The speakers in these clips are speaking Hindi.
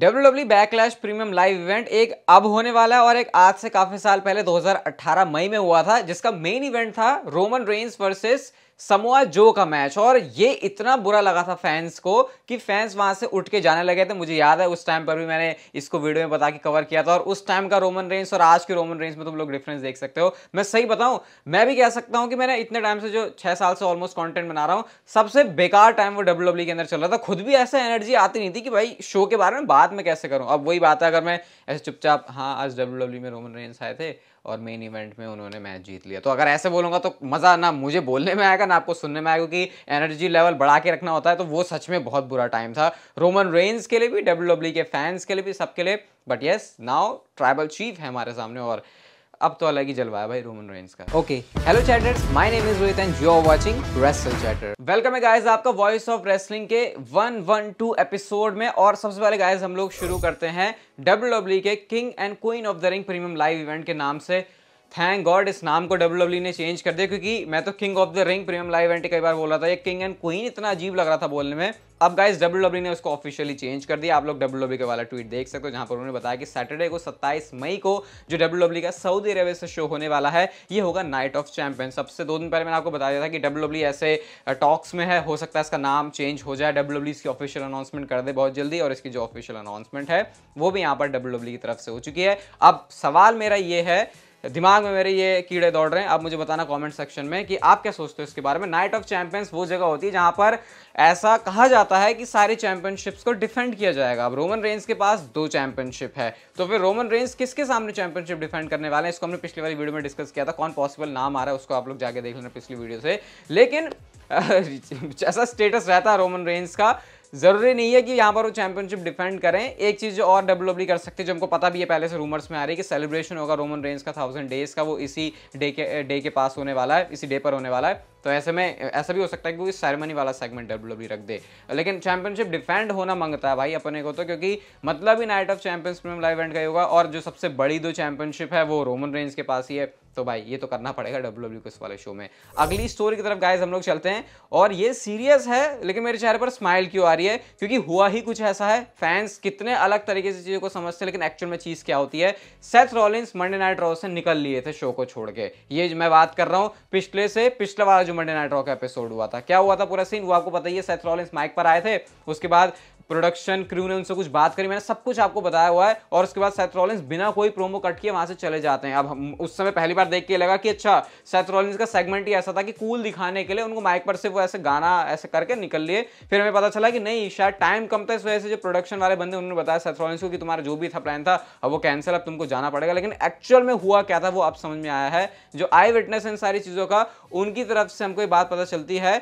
W W Backlash premium live event एक अब होने वाला है और एक आज से काफी साल पहले 2018 मई में हुआ था जिसका मेन इवेंट था Roman Reigns versus Samoa Joe का मैच और ये इतना बुरा लगा था फैंस को कि फैंस वहां से उठ के जाने लगे थे मुझे याद है उस टाइम पर भी मैंने इसको वीडियो में बता के कवर किया था और उस टाइम का रोमन रेंज और आज के रोमन रेंज में तुम लोग डिफरेंस देख सकते हो मैं सही बताऊं मैं भी कह सकता हूं कि मैंने इतने टाइम से जो छह साल से ऑलमोस्ट कॉन्टेंट बना रहा हूं सबसे बेकार टाइम वो डब्ल्यू e के अंदर चल रहा था खुद भी ऐसा एनर्जी आती नहीं थी कि भाई शो के बारे में बाद में कैसे करूँ अब वही बात है अगर मैं ऐसे चुपचाप हाँ आज डब्ल्यू e में रोमन रेंस आए थे और मेन इवेंट में उन्होंने मैच जीत लिया तो अगर ऐसे बोलूंगा तो मज़ा ना मुझे बोलने में आएगा ना आपको सुनने में आएगा क्योंकि एनर्जी लेवल बढ़ा के रखना होता है तो वो सच में बहुत बुरा टाइम था रोमन रेंज के लिए भी डब्ल्यू e के फैंस के लिए भी सबके लिए but yes now Tribal Chief है हमारे सामने और अब तो अलग ही जलवा है भाई रोमन रेंस का okay hello chatters my name is Rohit and you are watching Wrestle Chatter welcome है गाइस आपका वॉइस ऑफ रेसलिंग के 112 एपिसोड में और सबसे पहले गाइस हम लोग शुरू करते हैं डब्ल्यू e के King and Queen of the Ring premium live event के नाम से थैंक गॉड इस नाम को डब्ल्यू e ने चेंज कर दिया क्योंकि मैं तो King of the Ring premium live एंटी कई बार बोल रहा था ये किंग एंड क्वीन इतना अजीब लग रहा था बोलने में अब गाइस डब्ल्यू e ने उसको ऑफिशियली चेंज कर दिया आप लोग डब्ल्यू e के वाला ट्वीट देख सकते हो जहां पर उन्होंने बताया कि सैटरडे को 27 मई को जो डब्ल्यू का सऊदी अरेबिया से शो होने वाला है ये होगा नाइट ऑफ चैंपियन सबसे दो दिन पहले मैंने आपको बता दिया था कि डब्ल्यू ऐसे टॉक्स में है हो सकता है इसका नाम चेंज हो जाए डब्ल्यू इसकी ऑफिशियल अनाउंसमेंट कर दे बहुत जल्दी और इसकी जो ऑफिशियल अनाउंसमेंट है वो भी यहाँ पर डब्ल्यू की तरफ से हो चुकी है अब सवाल मेरा ये है दिमाग में मेरे ये कीड़े दौड़ रहे हैं आप मुझे बताना कमेंट सेक्शन में कि आप क्या सोचते हो इसके बारे में नाइट ऑफ चैंपियंस वो जगह होती है जहां पर ऐसा कहा जाता है कि सारी चैंपियनशिप्स को डिफेंड किया जाएगा अब रोमन रेंज के पास दो चैंपियनशिप है तो फिर रोमन रेंज किसके सामने चैंपियनशिप डिफेंड करने वाले हैं इसको हमने पिछली वाली वीडियो में डिस्कस किया था कौन पॉसिबल नाम आ रहा है उसको आप लोग जाके देख लेना पिछली वीडियो से लेकिन ऐसा स्टेटस रहता है रोमन रेंज का जरूरी नहीं है कि यहाँ पर वो चैंपियनशिप डिफेंड करें एक चीज़ जो और डब्ल्यू कर सकते हैं जो हमको पता भी है पहले से रूमर्स में आ रही है कि सेलिब्रेशन होगा रोमन रेंज का थाउजेंड डेज का वो इसी डे के डे के पास होने वाला है इसी डे पर होने वाला है तो ऐसे में ऐसा भी हो सकता है कि वो सेरेमनी वाला सेगमेंट डब्ल्यू e रख दे लेकिन चैंपियनशिप डिफेंड होना मांगता है भाई अपने को तो क्योंकि मतलब ही Night of Champions premium live event का होगा और जो सबसे बड़ी दो चैंपियनशिप है वो रोमन रेंज के पास ही है तो भाई ये तो करना पड़ेगा डब्ल्यू डब्ल्यू e इस वाले शो में अगली स्टोरी की तरफ गाइज हम लोग चलते हैं और ये सीरियस है लेकिन मेरे चेहरे पर स्माइल क्यों आ रही है क्योंकि हुआ ही कुछ ऐसा है फैंस कितने अलग तरीके से चीज़ों को समझते हैं लेकिन एक्चुअल में चीज़ क्या होती है Seth Rollins Monday Night Raw से निकल लिए थे शो को छोड़ के ये मैं बात कर रहा हूँ पिछले से पिछले वाला जो मंडे नाइट रॉक का एपिसोड हुआ था क्या हुआ था पूरा सीन वो आपको बताइए सेथ रॉलिंस माइक पर आए थे उसके बाद प्रोडक्शन क्रू ने उनसे कुछ बात करी मैंने सब कुछ आपको बताया हुआ है और उसके बाद सेथरॉलिंस बिना कोई प्रोमो कट किए वहां से चले जाते हैं अब हम उस समय पहली बार देख के लगा कि अच्छा सेथरॉलिंस का सेगमेंट ही ऐसा था कि कूल दिखाने के लिए उनको माइक पर से वो ऐसे गाना ऐसे करके निकल लिए फिर हमें पता चला कि नहीं शायद टाइम कम था इस वजह से जो प्रोडक्शन वाले बंदे उन्होंने बताया सेथरॉलिंस को कि तुम्हारा जो भी था प्लान था अब वो कैंसिल अब तुमको जाना पड़ेगा लेकिन एक्चुअल में हुआ क्या था वो अब समझ में आया है जो आई विटनेस इन सारी चीज़ों का उनकी तरफ से हमको ये बात पता चलती है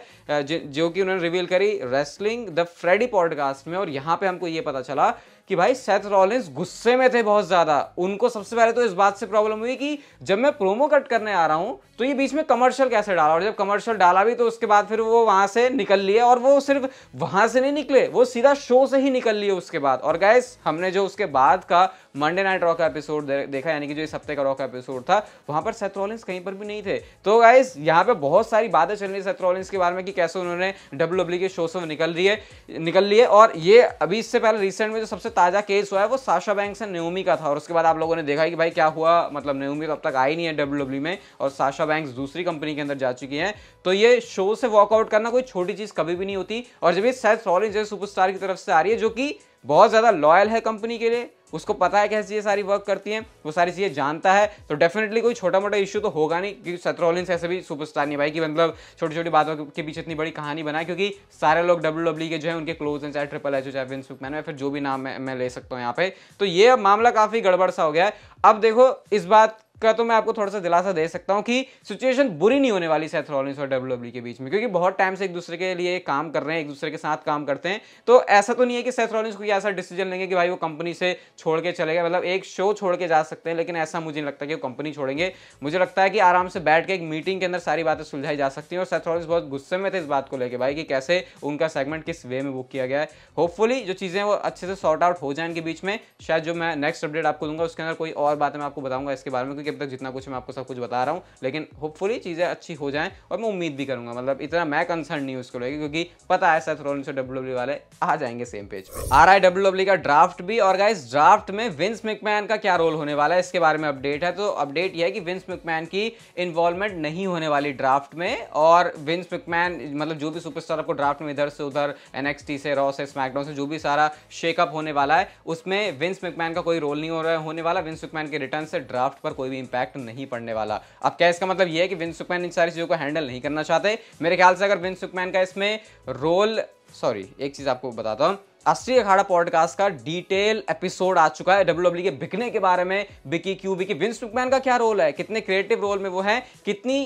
जो कि उन्होंने रिवील करी रेस्लिंग द फ्रेडी पॉडकास्ट में और यहाँ पे हमको ये पता चला कि भाई सेथ रॉलिंस गुस्से में थे बहुत ज़्यादा उनको सबसे पहले तो इस बात से प्रॉब्लम हुई कि जब मैं प्रोमो कट करने आ रहा हूँ तो ये बीच में कमर्शियल कैसे डाला और जब कमर्शियल डाला भी तो उसके बाद फिर वो वहाँ से निकल लिए और वो सिर्फ वहाँ से नहीं निकले वो सीधा शो से ही निकल लिए उसके बाद और गैस हमने जो उसके बाद का मंडे नाइट रॉक एपिसोड देखा यानी कि जो इस हफ्ते का रॉक एपिसोड था वहां पर सेथ कहीं पर भी नहीं थे तो गाइज यहाँ पे बहुत सारी बातें चल रही है के बारे में कि कैसे उन्होंने डब्ल्यू डब्ल्यू e के शो से निकल रही है निकल लिए और ये अभी इससे पहले रिसेंट में जो सबसे ताज़ा केस हुआ है वो साशा बैंक से न्यूमी का था और उसके बाद आप लोगों ने देखा कि भाई क्या हुआ मतलब न्यूमी तो अब तक आई नहीं है डब्ल्यू डब्ल्यू e में और साशा बैंक दूसरी कंपनी के अंदर जा चुकी हैं तो ये शो से वॉकआउट करना कोई छोटी चीज़ कभी भी नहीं होती और जब ये सैथ रॉलिंस जैसे सुपरस्टार की तरफ से आ रही है जो कि बहुत ज़्यादा लॉयल है कंपनी के लिए उसको पता है कैसे ये सारी वर्क करती हैं वो सारी चीज़ें जानता है तो डेफिनेटली कोई छोटा मोटा इशू तो होगा नहीं क्योंकि से ऐसे भी सुपरस्टार नहीं भाई कि मतलब छोटी छोटी बातों के पीछे इतनी बड़ी कहानी बनाए क्योंकि सारे लोग डब्ल्यू डब्ल्यू e के जो है उनके क्लोज हैं चाहे ट्रिपल एच चाहे विन मैन या फिर जो भी नाम मैं, मैं ले सकता हूँ यहाँ पे तो ये अब मामला काफ़ी गड़बड़ सा हो गया है अब देखो इस बात का तो मैं आपको थोड़ा सा दिलासा दे सकता हूँ कि सिचुएशन बुरी नहीं होने वाली सेथ रॉलिंस और डब्ल्यू e के बीच में क्योंकि बहुत टाइम से एक दूसरे के लिए काम कर रहे हैं एक दूसरे के साथ काम करते हैं तो ऐसा तो नहीं है कि सेथ रॉलिंस कोई ऐसा डिसीजन लेंगे कि भाई वो कंपनी से छोड़ के चले गए मतलब एक शो छोड़ के जा सकते हैं लेकिन ऐसा मुझे नहीं लगता कि वो कंपनी छोड़ेंगे मुझे लगता है कि आराम से बैठ के एक मीटिंग के अंदर सारी बातें सुलझाई जा सकती हैं और सेथ रॉलिंस बहुत गुस्से में थे इस बात को लेकर भाई कि कैसे उनका सेगमेंट किस वे में बुक किया गया है होपफुली जो चीज़ें वो अच्छे से सॉर्ट आउट हो जाए इनके बीच में शायद जो मैं नेक्स्ट अपडेट आपको दूंगा उसके अंदर कोई और और बातें मैं आपको बताऊंगा इसके बारे में क्योंकि अब तक जितना कुछ मैं आपको सब कुछ बता रहा हूँ लेकिन होपफुली चीज़ें अच्छी हो जाएँ और मैं उम्मीद भी करूँगा मतलब इतना मैं कंसर्न नहीं उसको लेकर क्योंकि पता है सर से डब्ल्यू वाले आ जाएंगे सेम पेज पर आ रहा डब्ल्यू e का ड्राफ्ट भी और गाइस ड्राफ्ट में विंस मिकमैन का क्या रोल होने वाला है इसके बारे में अपडेट है तो अपडेट यह है कि विंस मिकमैन की इन्वॉल्वमेंट नहीं होने वाली ड्राफ्ट में और विंस मिकमैन मतलब जो भी सुपरस्टार आपको ड्राफ्ट में इधर से उधर एनएक्सटी से रॉ से स्मैकडाउन से जो भी सारा शेकअप होने वाला है उसमें विंस मिकमैन का कोई रोल नहीं हो रहा होने वाला विंस मिकमैन सुकमैन के रिटर्न से ड्राफ्ट पर कोई भी इंपैक्ट नहीं पड़ने वाला अब क्या इसका मतलब यह है कि विन सुकमैन इन सारी चीज़ों को हैंडल नहीं करना चाहते मेरे ख्याल से अगर विन सुकमैन का इसमें रोल सॉरी एक चीज़ आपको बताता हूं अस्सी अखाड़ा पॉडकास्ट का डिटेल एपिसोड आ चुका है डब्ल्यू e के बिकने के बारे में बिकी क्यू बिकी विंस मैन का क्या रोल है कितने क्रिएटिव रोल में वो है कितनी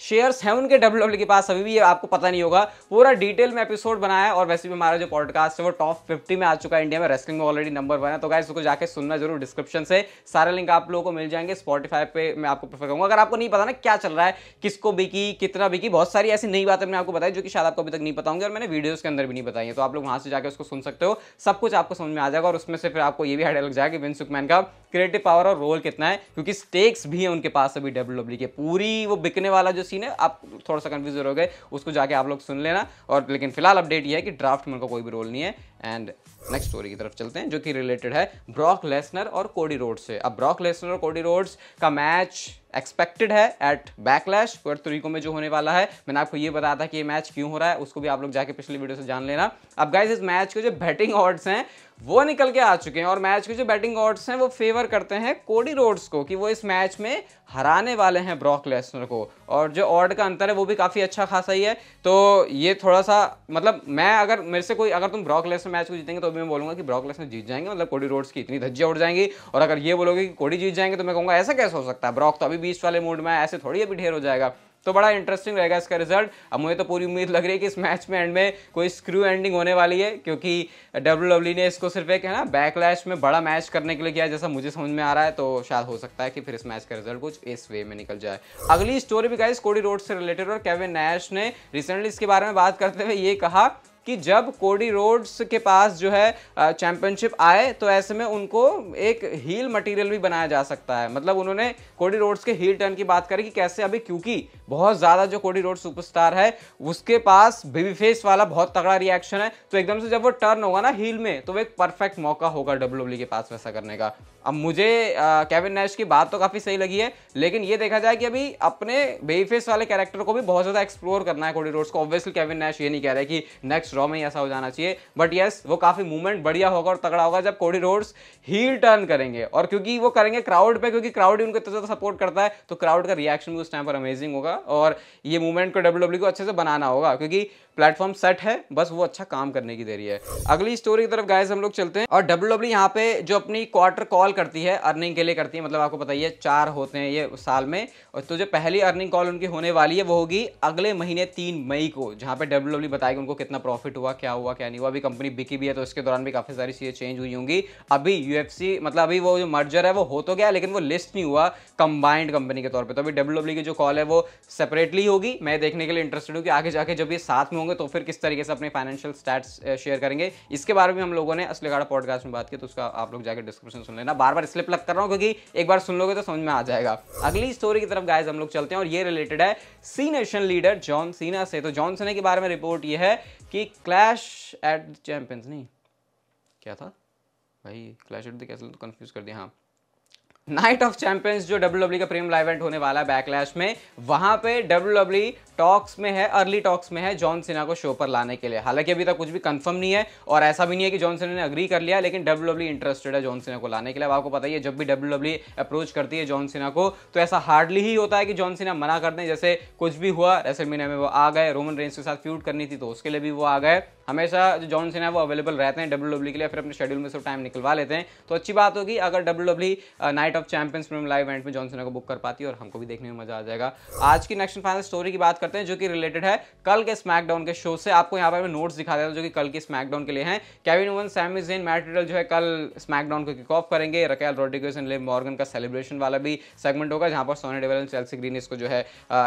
शेयर हैं उनके डब्ल्यू डब्ल्यू e के पास अभी भी आपको पता नहीं होगा पूरा डिटेल में एपिसोड बनाया है और वैसे भी हमारा जो पॉडकास्ट है वो टॉप फिफ्टी में आ चुका है इंडिया में रेस्लिंग में ऑलरेडी नंबर वन है तो गाय इसको जाकर सुनना जरूर डिस्क्रिप्शन से सारे लिंक आप लोगों को मिल जाएंगे स्पॉटीफाई पे मैं आपको प्रेफर करूँगा अगर आपको नहीं पता ना क्या चल रहा है किसको बिकी कितना बिकी बहुत सारी ऐसी नई बातें मैंने आपको बताई जो कि शायद आपको अभी तक नहीं बताऊंगी और मैंने वीडियोज़ के अंदर भी नहीं बताई है तो आप लोग वहाँ से जाकर उसको सुन सकते हो सब कुछ आपको समझ में आ जाएगा और उसमें से फिर आपको ये भी आइडिया लग जाएगा कि विन सुकमैन का क्रिएटिव पावर और रोल कितना है क्योंकि स्टेक्स भी है उनके पास अभी डब्ल्यू e के पूरी वो बिकने वाला जो सीन है आप थोड़ा सा कन्फ्यूज हो गए उसको जाके आप लोग सुन लेना और लेकिन फिलहाल अपडेट ये है कि ड्राफ्ट में उनका कोई भी रोल नहीं है एंड नेक्स्ट स्टोरी की तरफ चलते हैं जो कि रिलेटेड है ब्रॉक लेसनर और कोडी रोड से अब ब्रॉक लेसनर और कोडी रोड्स का मैच एक्सपेक्टेड है एट बैकलैश तरीकों में जो होने वाला है मैंने आपको ये बताया था कि ये मैच क्यों हो रहा है उसको भी आप लोग जाके पिछली वीडियो से जान लेना अब गाइज इस मैच के जो बैटिंग ऑर्ड्स हैं वो निकल के आ चुके हैं और मैच के जो बैटिंग ऑर्ड्स हैं वो फेवर करते हैं कोडी रोड्स को कि वो इस मैच में हराने वाले हैं ब्रॉक लेसनर को और जो ऑर्ड का अंतर है वो भी काफ़ी अच्छा खासा ही है तो ये थोड़ा सा मतलब मैं अगर मेरे से कोई अगर तुम ब्रॉक लेसनर मैच को जीतेंगे तो भी मैं बोलूँगा कि ब्रॉक लेसनर जीत जाएंगे मतलब कोडी रोड्स की इतनी धज्जियाँ उड़ जाएंगी और अगर ये बोलोगे कि कोडी जीत जाएंगे तो मैं कहूँगा ऐसा कैसे हो सकता है ब्रॉक तो अभी बीच वाले मूड में ऐसे थोड़ी अभी ढेर हो जाएगा तो बड़ा इंटरेस्टिंग रहेगा इसका रिजल्ट अब मुझे तो पूरी उम्मीद लग रही है कि इस मैच में एंड में कोई स्क्रू एंडिंग होने वाली है क्योंकि डब्ल्यू ने इसको सिर्फ एक है ना बैकलैश में बड़ा मैच करने के लिए किया जैसा मुझे समझ में आ रहा है तो शायद हो सकता है कि फिर इस मैच का रिजल्ट कुछ इस वे में निकल जाए अगली स्टोरी भी गाइस कोडी रोड से रिलेटेड और कैवे नैश ने रिसेंटली इसके बारे में बात करते हुए ये कहा कि जब कोडी रोड्स के पास जो है चैंपियनशिप आए तो ऐसे में उनको एक हील मटेरियल भी बनाया जा सकता है मतलब उन्होंने कोडी रोड्स के हील टर्न की बात करी कि कैसे अभी क्योंकि बहुत ज़्यादा जो कोडी रोड सुपरस्टार है उसके पास बेबी फेस वाला बहुत तगड़ा रिएक्शन है तो एकदम से जब वो टर्न होगा ना हील में तो वो एक परफेक्ट मौका होगा डब्ल्यू के पास वैसा करने का अब मुझे कैविन नैश की बात तो काफ़ी सही लगी है लेकिन ये देखा जाए कि अभी अपने बेबी फेस वाले कैरेक्टर को भी बहुत ज़्यादा एक्सप्लोर करना है कोडी रोड्स को ऑब्वियसली कैविन नैश ये नहीं कह रहे कि नेक्स्ट ड्रॉ में ही ऐसा हो जाना चाहिए बट यस वो काफ़ी मूवमेंट बढ़िया होगा और तगड़ा होगा जब कोडी रोड्स हील टर्न करेंगे और क्योंकि वो करेंगे क्राउड पे क्योंकि क्राउड उनको इतना ज़्यादा सपोर्ट करता है तो क्राउड का रिएक्शन भी उस टाइम पर अमेजिंग होगा और ये मूवमेंट को डब्ल्यू e को अच्छे से बनाना होगा क्योंकि प्लेटफॉर्म सेट है बस वो अच्छा काम करने की देरी है अगली स्टोरी की तरफ गाइस हम लोग चलते हैं और डब्ल्यू डब्ल्यू e यहाँ पे जो अपनी क्वार्टर कॉल करती है अर्निंग के लिए करती है मतलब आपको पता ही है चार होते हैं ये साल में और तो जो पहली अर्निंग कॉल उनकी होने वाली है वो होगी अगले महीने तीन मई को जहाँ पे डब्ल्यू डब्ल्यू e बताएगी उनको कितना प्रॉफिट प्रॉफिट हुआ क्या हुआ क्या नहीं हुआ अभी कंपनी बिकी भी है तो इसके दौरान भी काफ़ी सारी चीज़ें चेंज हुई होंगी अभी यूएफसी मतलब अभी वो जो मर्जर है वो हो तो गया लेकिन वो लिस्ट नहीं हुआ कंबाइंड कंपनी के तौर पर तो अभी डब्ल्यू e की जो कॉल है वो सेपरेटली होगी मैं देखने के लिए इंटरेस्टेड हूँ कि आगे जाके जब ये साथ में होंगे तो फिर किस तरीके से अपने फाइनेंशियल स्टैट्स शेयर करेंगे इसके बारे में हम लोगों ने गाड़ा पॉडकास्ट में बात की तो उसका आप लोग जाकर डिस्क्रिप्शन सुन लेना बार बार इसलिए प्लग कर रहा हूँ क्योंकि एक बार सुन लोगे तो समझ में आ जाएगा अगली स्टोरी की तरफ गाइज हम लोग चलते हैं और ये रिलेटेड है सी नेशन लीडर जॉन सीना से तो जॉन सीना के बारे में रिपोर्ट ये है कि क्लैश एट चैंपियंस नहीं क्या था भाई क्लैश एट द कैसल तो कन्फ्यूज़ कर दिया हाँ नाइट ऑफ चैंपियंस जो डब्ल्यू डब्ल्यू e का प्रीमियम लाइव इवेंट होने वाला है बैकलैश में वहां पे डब्ल्यू डब्ल्यू e टॉक्स में है अर्ली टॉक्स में है जॉन सिन्हा को शो पर लाने के लिए हालांकि अभी तक कुछ भी कंफर्म नहीं है और ऐसा भी नहीं है कि जॉन सिन्हा ने अग्री कर लिया लेकिन डब्ल्यू डब्ल्यू इंटरेस्टेड है जॉन सिन्हा को लाने के लिए अब आपको पता ही है जब भी डब्ल्यू डब्ल्यू अप्रोच करती है जॉन सिन्हा को तो ऐसा हार्डली ही होता है कि जॉन सिन्हा मना करते हैं जैसे कुछ भी हुआ रेसलमीना में वो आ गए रोमन रेंज के साथ फ्यूट करनी थी तो उसके लिए भी वो आ गए हमेशा जो जॉन सीना है वो अवेलेबल रहते हैं डब्ल्यू डब्ल्यू e के लिए फिर अपने शेड्यूल में सब टाइम निकलवा लेते हैं तो अच्छी बात होगी अगर W W Night of Champions premium live event में जॉन सीना को बुक कर पाती है और हमको भी देखने में मजा आ जाएगा आज की नेक्स्ट फाइनल स्टोरी की बात करते हैं जो कि रिलेटेड है कल के स्मैकडाउन के शो से आपको यहाँ पर मैं नोट्स दिखा देता हूँ जो कि कल के स्मैकडाउन के लिए हैं Kevin Owens Sami Zayn material जो है कल स्मैकडाउन को किक ऑफ करेंगे Raquel Rodriguez and Liv Morgan का सेलिब्रेशन वाला भी सेगमेंट होगा जहाँ पर सोने डेवल एंड ग्रीन इसको जो है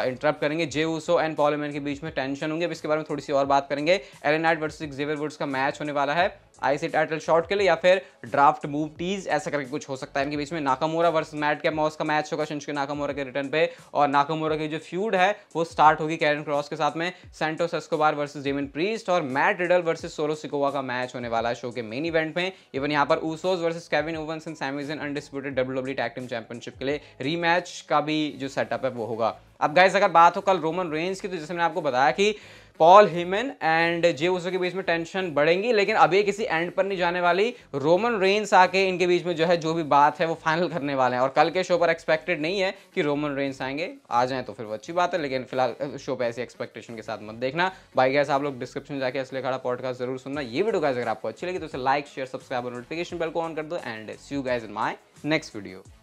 इंटरप्ट करेंगे जे ऊसो एंड पॉलोमैन के बीच में टेंशन होंगे अब इसके बारे में थोड़ी सी और बात करेंगे एलेनाइट वर्सेस जेवियर वुड्स का मैच होने वाला है आईसी टाइटल शॉट के लिए या फिर ड्राफ्ट मूव टीज ऐसा करके कुछ हो सकता है इनके बीच में नाकामोरा वर्सेस मैट कैप मॉस का मैच होगा शिंश के नाकामोरा के रिटर्न पे और नाकामोरा की जो फ्यूड है वो स्टार्ट होगी कैरन क्रॉस के साथ में Santos Escobar versus Damian Priest और Matt Riddle versus Solo Sikoa का मैच होने वाला है शो के मेन इवेंट में इवन यहाँ पर Usos versus Kevin Owens and Sami Zayn undisputed W W tag team championship के लिए रीमैच का भी जो सेटअप है वो होगा अब गाइज अगर बात हो कल रोमन रेंज की तो जैसे मैंने आपको बताया कि पॉल हिमन एंड जे उसो के बीच में टेंशन बढ़ेंगी लेकिन अभी किसी एंड पर नहीं जाने वाली रोमन रेंस आके इनके बीच में जो है जो भी बात है वो फाइनल करने वाले हैं और कल के शो पर एक्सपेक्टेड नहीं है कि रोमन रेंस आएंगे आ जाएं तो फिर वो अच्छी बात है लेकिन फिलहाल शो पर ऐसी एक्सपेक्टेशन के साथ मत देखना बाई गैस आप लोग डिस्क्रिप्शन जाके असले खड़ा पॉडकास्ट जरूर सुनना ये वीडियो गाइज अगर आपको अच्छी लगी तो उसे लाइक शेयर सब्सक्राइब और नोटिफिकेशन बेल को ऑन कर दो and see you guys in my next video